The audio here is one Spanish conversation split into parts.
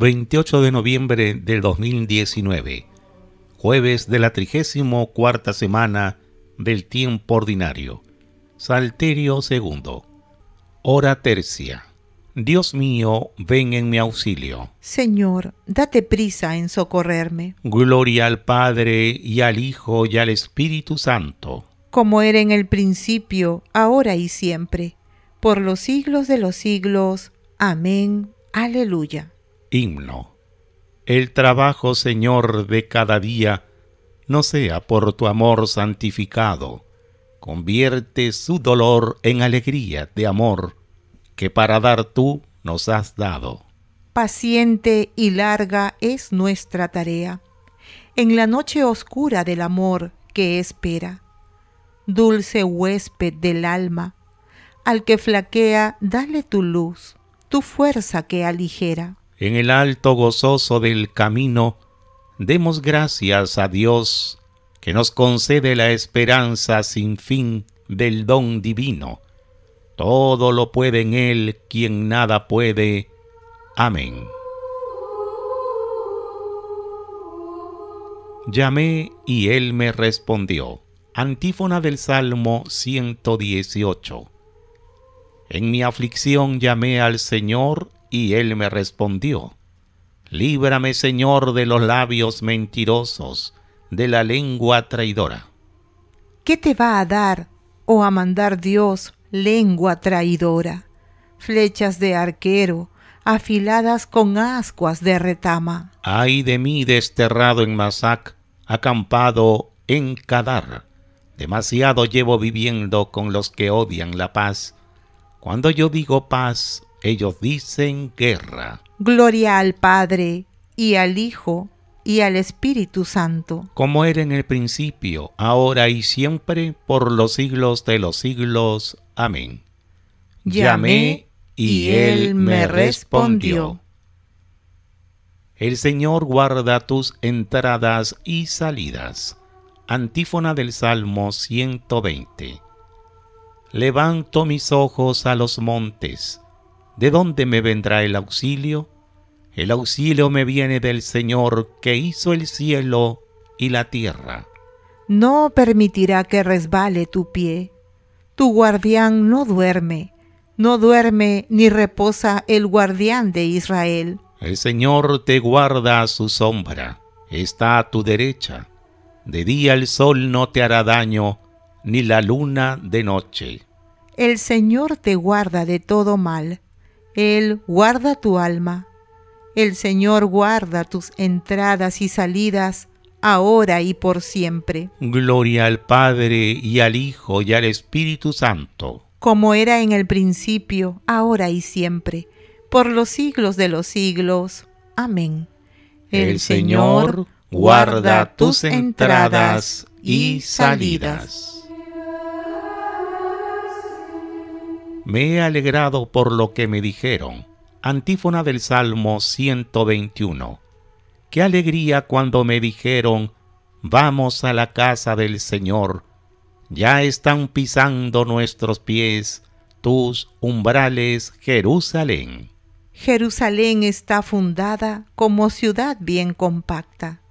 28 de noviembre del 2019, jueves de la 34 semana del tiempo ordinario. Salterio segundo. Hora tercia. Dios mío, ven en mi auxilio. Señor, date prisa en socorrerme. Gloria al Padre y al Hijo y al Espíritu Santo. Como era en el principio, ahora y siempre, por los siglos de los siglos. Amén. Aleluya. Himno. El trabajo, Señor, de cada día, no sea por tu amor santificado. Convierte su dolor en alegría de amor, que para dar tú nos has dado. Paciente y larga es nuestra tarea, en la noche oscura del amor que espera. Dulce huésped del alma, al que flaquea, dale tu luz, tu fuerza que aligera en el alto gozoso del camino, demos gracias a Dios que nos concede la esperanza sin fin del don divino. Todo lo puede en Él quien nada puede. Amén. Llamé y Él me respondió. Antífona del Salmo 118. En mi aflicción llamé al Señor y él me respondió, Líbrame, Señor, de los labios mentirosos, de la lengua traidora. ¿Qué te va a dar o oh, a mandar Dios lengua traidora? Flechas de arquero, afiladas con ascuas de retama. Ay de mí desterrado en Masac, acampado en Kadar. Demasiado llevo viviendo con los que odian la paz. Cuando yo digo paz, ellos dicen guerra. Gloria al Padre y al Hijo y al Espíritu Santo. Como era en el principio, ahora y siempre, por los siglos de los siglos. Amén. Llamé y él me respondió. El Señor guarda tus entradas y salidas. Antífona del Salmo 120. Levanto mis ojos a los montes. ¿De dónde me vendrá el auxilio? El auxilio me viene del Señor que hizo el cielo y la tierra. No permitirá que resbale tu pie. Tu guardián no duerme, no duerme ni reposa el guardián de Israel. El Señor te guarda a su sombra, está a tu derecha. De día el sol no te hará daño, ni la luna de noche. El Señor te guarda de todo mal él guarda tu alma. El Señor guarda tus entradas y salidas, ahora y por siempre. Gloria al Padre y al Hijo y al Espíritu Santo. Como era en el principio, ahora y siempre, por los siglos de los siglos. Amén. El, Señor guarda tus entradas y salidas. Me he alegrado por lo que me dijeron. Antífona del Salmo 121. Qué alegría cuando me dijeron, vamos a la casa del Señor. Ya están pisando nuestros pies tus umbrales, Jerusalén. Jerusalén está fundada como ciudad bien compacta.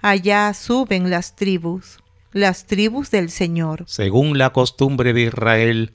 Allá suben las tribus, las tribus del Señor. Según la costumbre de Israel,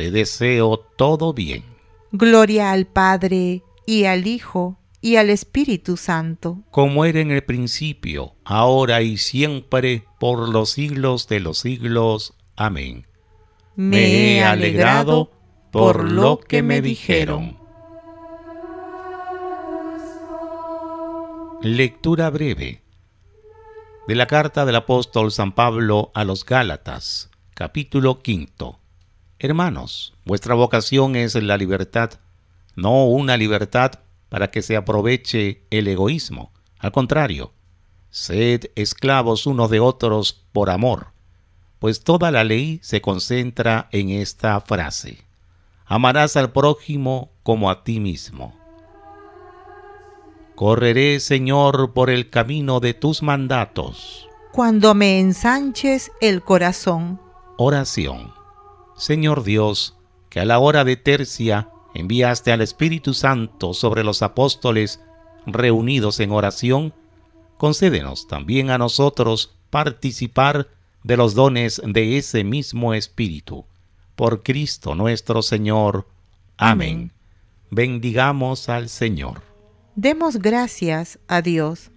te deseo todo bien. Gloria al Padre, y al Hijo, y al Espíritu Santo. Como era en el principio, ahora y siempre, por los siglos de los siglos. Amén. Me he alegrado por lo que me dijeron. Lectura breve de la carta del apóstol San Pablo a los Gálatas, capítulo quinto. Hermanos, vuestra vocación es la libertad, no una libertad para que se aproveche el egoísmo. Al contrario, sed esclavos unos de otros por amor, pues toda la ley se concentra en esta frase. Amarás al prójimo como a ti mismo. Correré, Señor, por el camino de tus mandatos. Cuando me ensanches el corazón. Oración. Señor Dios, que a la hora de tercia enviaste al Espíritu Santo sobre los apóstoles reunidos en oración, concédenos también a nosotros participar de los dones de ese mismo Espíritu. Por Cristo nuestro Señor. Amén. Bendigamos al Señor. Demos gracias a Dios